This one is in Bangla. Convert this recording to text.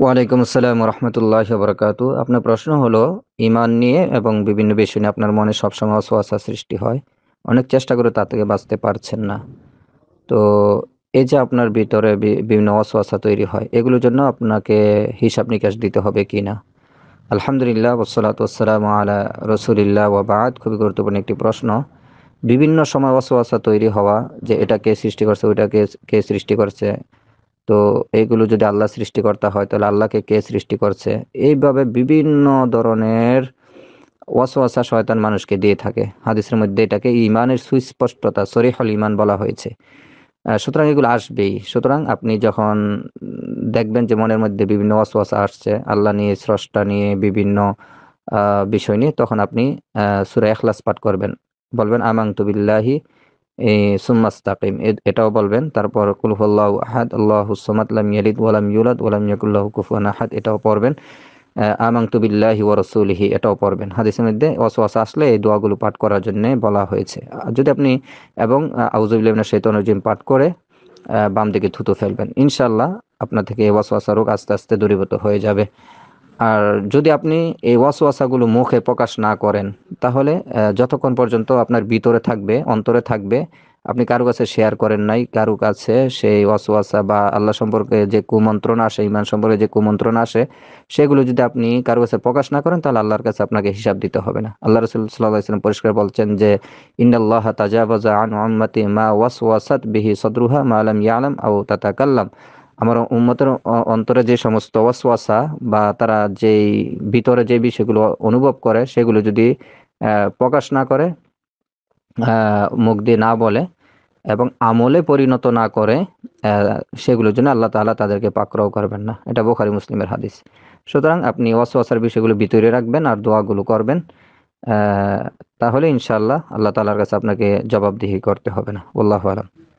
ওয়ালাইকুম আসসালাম রহমতুল্লাহ বরকাত আপনার প্রশ্ন হলো ইমান নিয়ে এবং বিভিন্ন বিষয় নিয়ে আপনার মনে সবসময় অসুয়াশা সৃষ্টি হয় অনেক চেষ্টা করে তা থেকে বাঁচতে পারছেন না তো এই যে আপনার ভিতরে বিভিন্ন অসুয়াশা তৈরি হয় এগুলোর জন্য আপনাকে হিসাব নিকাশ দিতে হবে কি না আলহামদুলিল্লাহ ওসলাত ওসালাম আলা রসুলিল্লাহ বাদ খুবই গুরুত্বপূর্ণ একটি প্রশ্ন বিভিন্ন সময় অসুয়াশা তৈরি হওয়া যে এটা কে সৃষ্টি করছে কে কে সৃষ্টি করছে তো এগুলো যদি আল্লাহ সৃষ্টিকর্তা হয় তাহলে আল্লাহকে কে সৃষ্টি করছে এইভাবে বিভিন্ন ধরনের ওয়াসওয়াসা শয়তান মানুষকে দিয়ে থাকে হাদিসের মধ্যে এটাকে ইমানের সুস্পষ্টতা সরিহল ইমান বলা হয়েছে সুতরাং এগুলো আসবেই সুতরাং আপনি যখন দেখবেন যে মনের মধ্যে বিভিন্ন ওয়াসওয়াসা আসছে আল্লাহ নিয়ে স্রষ্টা নিয়ে বিভিন্ন বিষয় নিয়ে তখন আপনি সুরা এখলাস পাঠ করবেন বলবেন আমাং তুবিল্লাহি সুম্মাস্তাকিম এটাও বলবেন তারপর কুলফুল্লাহ আহাদ আল্লাহ হুসমাত লাম ইয়ালিদ ওয়ালাম ইউলাদ ওয়ালাম ইয়াকুল্লাহ কুফুয়ান আহাদ এটাও পড়বেন আমাং তুবিল্লাহ ওয়া রসুলহি এটাও পড়বেন হাদিসের মধ্যে ওয়াসওয়াসা আসলে এই দোয়াগুলো পাঠ করার জন্য বলা হয়েছে যদি আপনি এবং আউজুবিল্লাহ মিনাশ শাইতানির পাঠ করে বাম দিকে থুতু ফেলবেন ইনশাল্লাহ আপনার থেকে এই ওয়াসওয়াসা রোগ আস্তে আস্তে দূরীভূত হয়ে যাবে আর যদি আপনি এই ওয়াসওয়াসাগুলো মুখে প্রকাশ না করেন তাহলে যতক্ষণ পর্যন্ত আপনার ভিতরে থাকবে অন্তরে থাকবে আপনি কারো কাছে শেয়ার করেন নাই কারো কাছে সেই ওয়াসওয়াসা বা আল্লাহ সম্পর্কে যে কুমন্ত্রণ আসে ইমান সম্পর্কে যে কুমন্ত্রণ আসে সেগুলো যদি আপনি কারো কাছে প্রকাশ না করেন তাহলে আল্লাহর কাছে আপনাকে হিসাব দিতে হবে না আল্লাহ রসুল সাল্লাহ ইসলাম পরিষ্কার বলছেন যে ইন্দাল্লাহ বাজা আন আম্মাতি মা ওয়াসওয়াসাত বিহি সদরুহা মা আলম ইয়ালাম তাতা কাল্লাম আমার উন্মতের অন্তরে যে সমস্ত ওয়াসওয়াসা বা তারা যেই ভিতরে যে বিষয়গুলো অনুভব করে সেগুলো যদি প্রকাশ না করে মুখ দিয়ে না বলে এবং আমলে পরিণত না করে সেগুলোর জন্য আল্লাহ তালা তাদেরকে পাকড়াও করবেন না এটা বোখারি মুসলিমের হাদিস সুতরাং আপনি ওয়াসওয়াসার বিষয়গুলো ভিতরে রাখবেন আর দোয়াগুলো করবেন তাহলে ইনশাল্লাহ আল্লাহ তালার কাছে আপনাকে জবাবদিহি করতে হবে না আল্লাহ আলম